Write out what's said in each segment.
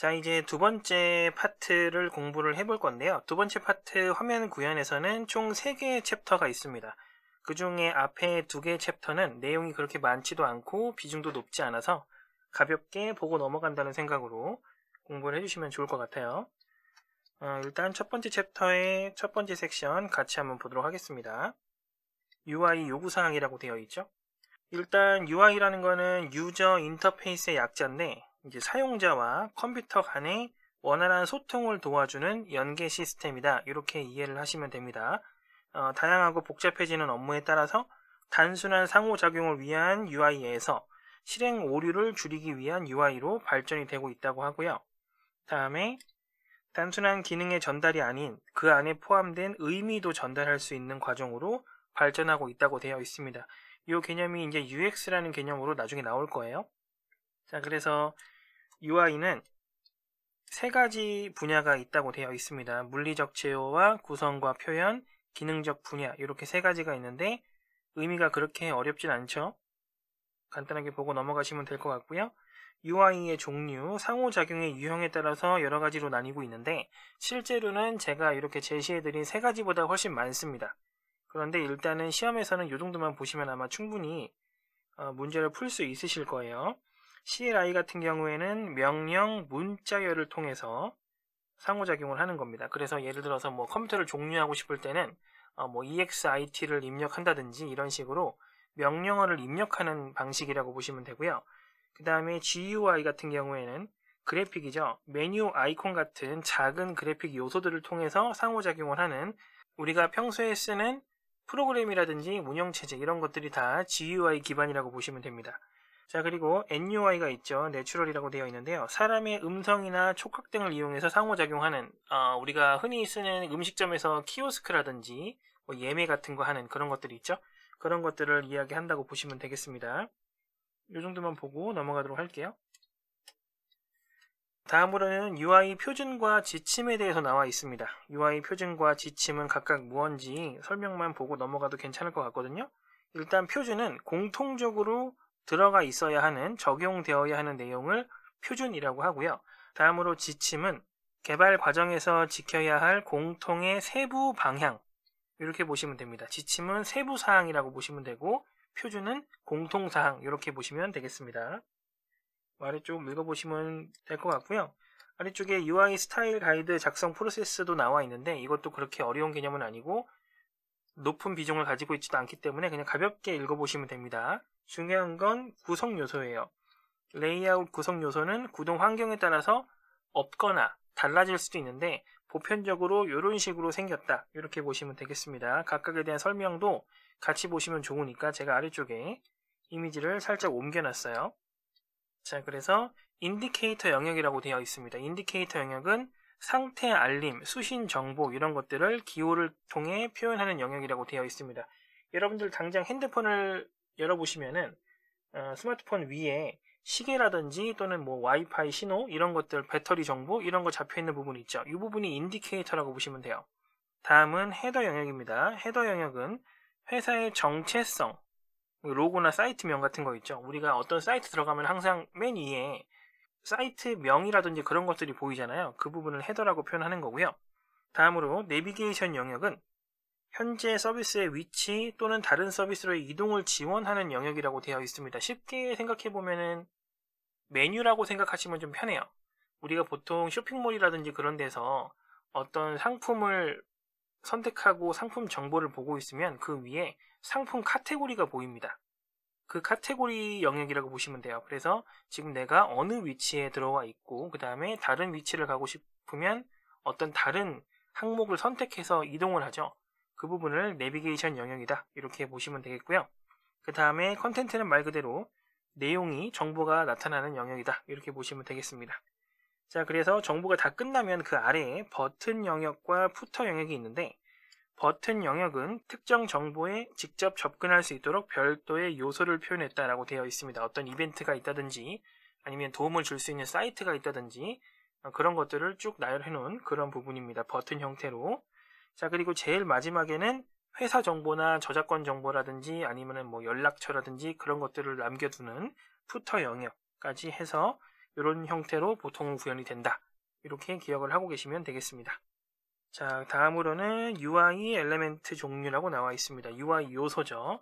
자, 이제 두 번째 파트를 공부를 해볼 건데요. 두 번째 파트 화면 구현에서는 총 3개의 챕터가 있습니다. 그 중에 앞에 두 개의 챕터는 내용이 그렇게 많지도 않고 비중도 높지 않아서 가볍게 보고 넘어간다는 생각으로 공부를 해주시면 좋을 것 같아요. 어, 일단 첫 번째 챕터의 첫 번째 섹션 같이 한번 보도록 하겠습니다. UI 요구사항이라고 되어 있죠. 일단 UI라는 거는 유저 인터페이스의 약자인데 이제 사용자와 컴퓨터 간의 원활한 소통을 도와주는 연계 시스템이다. 이렇게 이해를 하시면 됩니다. 어, 다양하고 복잡해지는 업무에 따라서 단순한 상호작용을 위한 UI에서 실행 오류를 줄이기 위한 UI로 발전이 되고 있다고 하고요. 다음에 단순한 기능의 전달이 아닌 그 안에 포함된 의미도 전달할 수 있는 과정으로 발전하고 있다고 되어 있습니다. 이 개념이 이제 UX라는 개념으로 나중에 나올 거예요. 자, 그래서 UI는 세 가지 분야가 있다고 되어 있습니다. 물리적 제어와 구성과 표현, 기능적 분야 이렇게 세 가지가 있는데 의미가 그렇게 어렵진 않죠. 간단하게 보고 넘어가시면 될 것 같고요. UI의 종류, 상호작용의 유형에 따라서 여러 가지로 나뉘고 있는데 실제로는 제가 이렇게 제시해드린 세 가지보다 훨씬 많습니다. 그런데 일단은 시험에서는 이 정도만 보시면 아마 충분히 어, 문제를 풀 수 있으실 거예요. CLI 같은 경우에는 명령 문자열을 통해서 상호작용을 하는 겁니다. 그래서 예를 들어서 뭐 컴퓨터를 종료하고 싶을 때는 어뭐 EXIT를 입력한다든지 이런 식으로 명령어를 입력하는 방식이라고 보시면 되고요. 그 다음에 GUI 같은 경우에는 그래픽이죠. 메뉴 아이콘 같은 작은 그래픽 요소들을 통해서 상호작용을 하는 우리가 평소에 쓰는 프로그램이라든지 운영체제 이런 것들이 다 GUI 기반이라고 보시면 됩니다. 자 그리고 NUI가 있죠. 내추럴이라고 되어 있는데요. 사람의 음성이나 촉각 등을 이용해서 상호작용하는 어, 우리가 흔히 쓰는 음식점에서 키오스크라든지 뭐 예매 같은 거 하는 그런 것들이 있죠. 그런 것들을 이야기한다고 보시면 되겠습니다. 이 정도만 보고 넘어가도록 할게요. 다음으로는 UI 표준과 지침에 대해서 나와 있습니다. UI 표준과 지침은 각각 무언지 설명만 보고 넘어가도 괜찮을 것 같거든요. 일단 표준은 공통적으로 들어가 있어야 하는, 적용되어야 하는 내용을 표준이라고 하고요. 다음으로 지침은 개발 과정에서 지켜야 할 공통의 세부 방향, 이렇게 보시면 됩니다. 지침은 세부 사항이라고 보시면 되고, 표준은 공통 사항, 이렇게 보시면 되겠습니다. 아래쪽 읽어보시면 될 것 같고요. 아래쪽에 UI 스타일 가이드 작성 프로세스도 나와 있는데 이것도 그렇게 어려운 개념은 아니고 높은 비중을 가지고 있지도 않기 때문에 그냥 가볍게 읽어보시면 됩니다. 중요한 건 구성 요소예요. 레이아웃 구성 요소는 구동 환경에 따라서 없거나 달라질 수도 있는데 보편적으로 이런 식으로 생겼다. 이렇게 보시면 되겠습니다. 각각에 대한 설명도 같이 보시면 좋으니까 제가 아래쪽에 이미지를 살짝 옮겨놨어요. 자, 그래서 인디케이터 영역이라고 되어 있습니다. 인디케이터 영역은 상태 알림, 수신 정보 이런 것들을 기호를 통해 표현하는 영역이라고 되어 있습니다. 여러분들 당장 핸드폰을 열어보시면은 어, 스마트폰 위에 시계라든지 또는 뭐 와이파이 신호 이런 것들 배터리 정보 이런 거 잡혀 있는 부분이 있죠. 이 부분이 인디케이터라고 보시면 돼요. 다음은 헤더 영역입니다. 헤더 영역은 회사의 정체성, 뭐 로고나 사이트명 같은 거 있죠. 우리가 어떤 사이트 들어가면 항상 맨 위에 사이트명이라든지 그런 것들이 보이잖아요. 그 부분을 헤더라고 표현하는 거고요. 다음으로 내비게이션 영역은 현재 서비스의 위치 또는 다른 서비스로의 이동을 지원하는 영역이라고 되어 있습니다. 쉽게 생각해 보면은 메뉴라고 생각하시면 좀 편해요. 우리가 보통 쇼핑몰이라든지 그런 데서 어떤 상품을 선택하고 상품 정보를 보고 있으면 그 위에 상품 카테고리가 보입니다. 그 카테고리 영역이라고 보시면 돼요. 그래서 지금 내가 어느 위치에 들어와 있고 그 다음에 다른 위치를 가고 싶으면 어떤 다른 항목을 선택해서 이동을 하죠. 그 부분을 내비게이션 영역이다 이렇게 보시면 되겠고요. 그 다음에 컨텐츠는 말 그대로 내용이 정보가 나타나는 영역이다 이렇게 보시면 되겠습니다. 자 그래서 정보가 다 끝나면 그 아래에 버튼 영역과 푸터 영역이 있는데 버튼 영역은 특정 정보에 직접 접근할 수 있도록 별도의 요소를 표현했다라고 되어 있습니다. 어떤 이벤트가 있다든지 아니면 도움을 줄 수 있는 사이트가 있다든지 어, 그런 것들을 쭉 나열해 놓은 그런 부분입니다. 버튼 형태로. 자, 그리고 제일 마지막에는 회사 정보나 저작권 정보라든지 아니면은 뭐 연락처라든지 그런 것들을 남겨두는 푸터 영역까지 해서 이런 형태로 보통 구현이 된다. 이렇게 기억을 하고 계시면 되겠습니다. 자, 다음으로는 UI 엘레멘트 종류라고 나와 있습니다. UI 요소죠.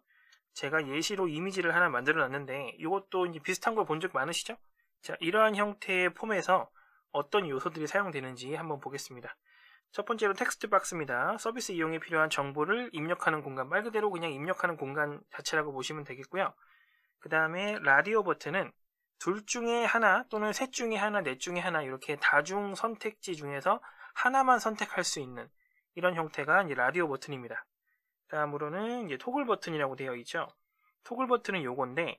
제가 예시로 이미지를 하나 만들어 놨는데 이것도 이제 비슷한 걸 본 적 많으시죠? 자, 이러한 형태의 폼에서 어떤 요소들이 사용되는지 한번 보겠습니다. 첫 번째로 텍스트 박스입니다. 서비스 이용에 필요한 정보를 입력하는 공간, 말 그대로 그냥 입력하는 공간 자체라고 보시면 되겠고요. 그 다음에 라디오 버튼은 둘 중에 하나 또는 셋 중에 하나, 넷 중에 하나 이렇게 다중 선택지 중에서 하나만 선택할 수 있는 이런 형태가 이제 라디오 버튼입니다. 다음으로는 이제 토글 버튼이라고 되어 있죠. 토글 버튼은 요건데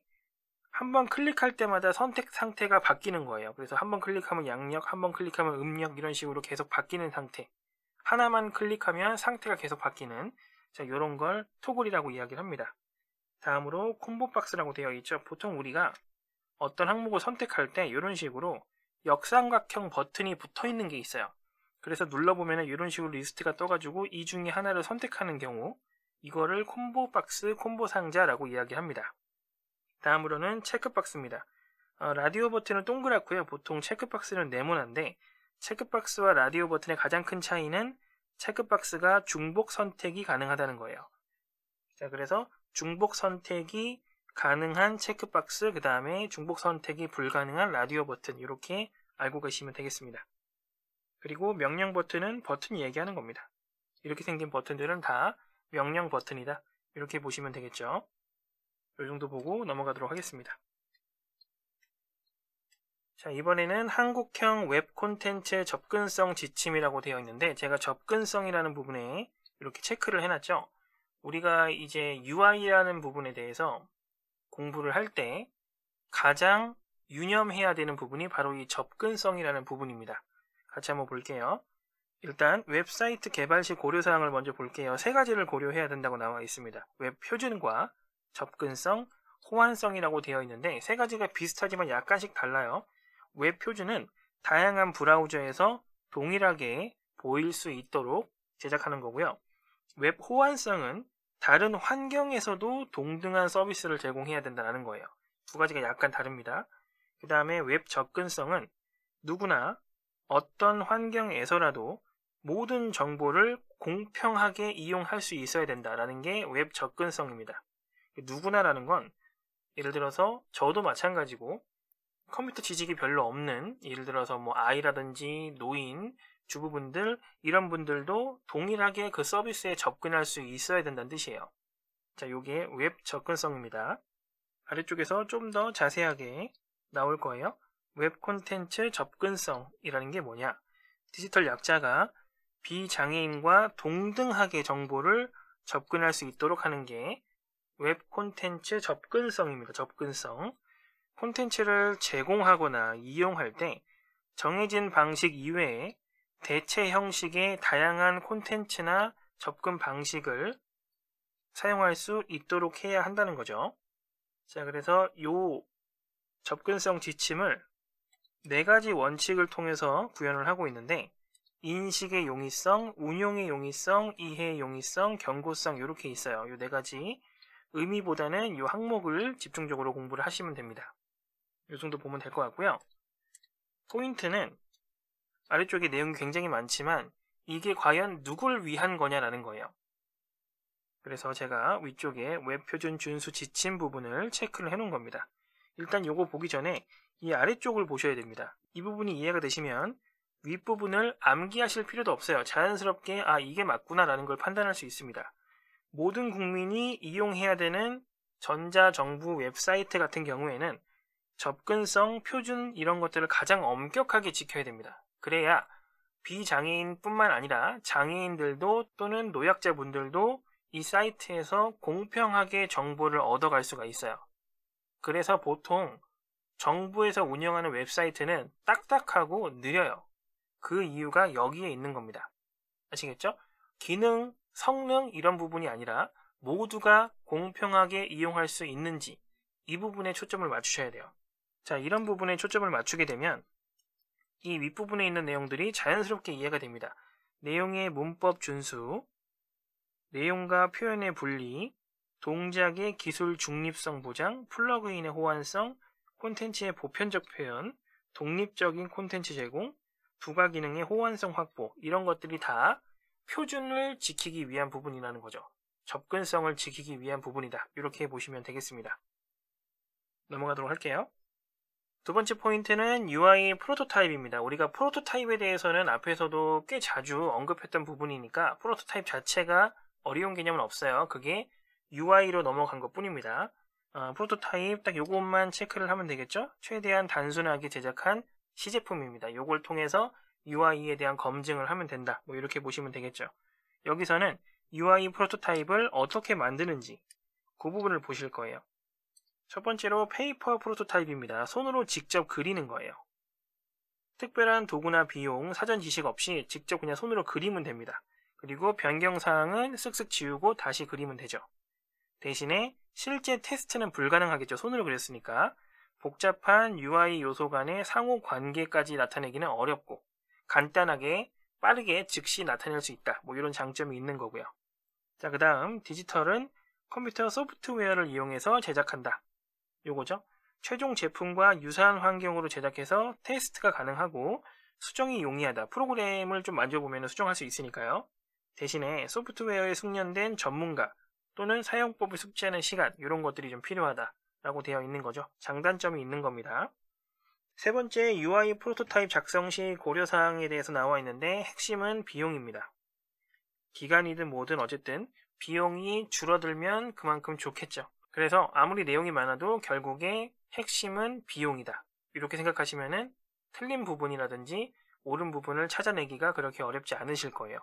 한 번 클릭할 때마다 선택 상태가 바뀌는 거예요. 그래서 한 번 클릭하면 양력, 한 번 클릭하면 음력 이런 식으로 계속 바뀌는 상태. 하나만 클릭하면 상태가 계속 바뀌는 자, 요런 걸 토글이라고 이야기를 합니다. 다음으로 콤보박스라고 되어 있죠. 보통 우리가 어떤 항목을 선택할 때 이런 식으로 역삼각형 버튼이 붙어 있는 게 있어요. 그래서 눌러보면 이런 식으로 리스트가 떠가지고 이 중에 하나를 선택하는 경우 이거를 콤보박스, 콤보상자라고 이야기합니다. 다음으로는 체크박스입니다. 어, 라디오 버튼은 동그랗고요. 보통 체크박스는 네모난데 체크박스와 라디오 버튼의 가장 큰 차이는 체크박스가 중복 선택이 가능하다는 거예요. 자, 그래서 중복 선택이 가능한 체크박스, 그 다음에 중복 선택이 불가능한 라디오 버튼, 이렇게 알고 계시면 되겠습니다. 그리고 명령 버튼은 버튼이 얘기하는 겁니다. 이렇게 생긴 버튼들은 다 명령 버튼이다. 이렇게 보시면 되겠죠. 이 정도 보고 넘어가도록 하겠습니다. 자, 이번에는 한국형 웹콘텐츠 접근성 지침이라고 되어 있는데 제가 접근성이라는 부분에 이렇게 체크를 해놨죠. 우리가 이제 UI라는 부분에 대해서 공부를 할 때 가장 유념해야 되는 부분이 바로 이 접근성이라는 부분입니다. 같이 한번 볼게요. 일단 웹사이트 개발 시 고려사항을 먼저 볼게요. 세 가지를 고려해야 된다고 나와 있습니다. 웹 표준과 접근성, 호환성이라고 되어 있는데 세 가지가 비슷하지만 약간씩 달라요. 웹 표지는 다양한 브라우저에서 동일하게 보일 수 있도록 제작하는 거고요. 웹 호환성은 다른 환경에서도 동등한 서비스를 제공해야 된다는 거예요. 두 가지가 약간 다릅니다. 그 다음에 웹 접근성은 누구나 어떤 환경에서라도 모든 정보를 공평하게 이용할 수 있어야 된다라는 게 웹 접근성입니다. 누구나라는 건 예를 들어서 저도 마찬가지고 컴퓨터 지식이 별로 없는 예를 들어서 뭐 아이라든지 노인, 주부분들 이런 분들도 동일하게 그 서비스에 접근할 수 있어야 된다는 뜻이에요. 자, 요게 웹 접근성입니다. 아래쪽에서 좀 더 자세하게 나올 거예요. 웹 콘텐츠 접근성이라는 게 뭐냐? 디지털 약자가 비장애인과 동등하게 정보를 접근할 수 있도록 하는 게 웹 콘텐츠 접근성입니다. 접근성. 콘텐츠를 제공하거나 이용할 때 정해진 방식 이외에 대체 형식의 다양한 콘텐츠나 접근 방식을 사용할 수 있도록 해야 한다는 거죠. 자, 그래서 요 접근성 지침을 네 가지 원칙을 통해서 구현을 하고 있는데 인식의 용이성, 운용의 용이성, 이해의 용이성, 경고성 이렇게 있어요. 요네 가지 의미보다는 요 항목을 집중적으로 공부를 하시면 됩니다. 요 정도 보면 될 것 같고요. 포인트는 아래쪽에 내용이 굉장히 많지만 이게 과연 누굴 위한 거냐라는 거예요. 그래서 제가 위쪽에 웹표준 준수 지침 부분을 체크를 해놓은 겁니다. 일단 요거 보기 전에 이 아래쪽을 보셔야 됩니다. 이 부분이 이해가 되시면 윗부분을 암기하실 필요도 없어요. 자연스럽게 아 이게 맞구나라는 걸 판단할 수 있습니다. 모든 국민이 이용해야 되는 전자정부 웹사이트 같은 경우에는 접근성, 표준 이런 것들을 가장 엄격하게 지켜야 됩니다. 그래야 비장애인뿐만 아니라 장애인들도 또는 노약자분들도 이 사이트에서 공평하게 정보를 얻어갈 수가 있어요. 그래서 보통 정부에서 운영하는 웹사이트는 딱딱하고 느려요. 그 이유가 여기에 있는 겁니다. 아시겠죠? 기능, 성능 이런 부분이 아니라 모두가 공평하게 이용할 수 있는지 이 부분에 초점을 맞추셔야 돼요. 자, 이런 부분에 초점을 맞추게 되면 이 윗부분에 있는 내용들이 자연스럽게 이해가 됩니다. 내용의 문법 준수, 내용과 표현의 분리, 동작의 기술 중립성 보장, 플러그인의 호환성, 콘텐츠의 보편적 표현, 독립적인 콘텐츠 제공, 부가 기능의 호환성 확보 이런 것들이 다 표준을 지키기 위한 부분이라는 거죠. 접근성을 지키기 위한 부분이다. 이렇게 보시면 되겠습니다. 넘어가도록 할게요. 두 번째 포인트는 UI 프로토타입입니다. 우리가 프로토타입에 대해서는 앞에서도 꽤 자주 언급했던 부분이니까 프로토타입 자체가 어려운 개념은 없어요. 그게 UI로 넘어간 것 뿐입니다. 어, 프로토타입 딱 요것만 체크를 하면 되겠죠? 최대한 단순하게 제작한 시제품입니다. 요걸 통해서 UI에 대한 검증을 하면 된다. 뭐 이렇게 보시면 되겠죠. 여기서는 UI 프로토타입을 어떻게 만드는지 그 부분을 보실 거예요. 첫 번째로 페이퍼 프로토타입입니다. 손으로 직접 그리는 거예요. 특별한 도구나 비용, 사전 지식 없이 직접 그냥 손으로 그리면 됩니다. 그리고 변경사항은 쓱쓱 지우고 다시 그리면 되죠. 대신에 실제 테스트는 불가능하겠죠. 손으로 그렸으니까. 복잡한 UI 요소 간의 상호 관계까지 나타내기는 어렵고 간단하게 빠르게 즉시 나타낼 수 있다. 뭐 이런 장점이 있는 거고요. 자, 그 다음 디지털은 컴퓨터 소프트웨어를 이용해서 제작한다. 요거죠. 최종 제품과 유사한 환경으로 제작해서 테스트가 가능하고 수정이 용이하다. 프로그램을 좀 만져보면 수정할 수 있으니까요. 대신에 소프트웨어에 숙련된 전문가 또는 사용법을 숙지하는 시간 이런 것들이 좀 필요하다 라고 되어 있는 거죠. 장단점이 있는 겁니다. 세 번째 UI 프로토타입 작성 시 고려사항에 대해서 나와 있는데 핵심은 비용입니다. 기간이든 뭐든 어쨌든 비용이 줄어들면 그만큼 좋겠죠. 그래서 아무리 내용이 많아도 결국에 핵심은 비용이다. 이렇게 생각하시면은 틀린 부분이라든지 옳은 부분을 찾아내기가 그렇게 어렵지 않으실 거예요.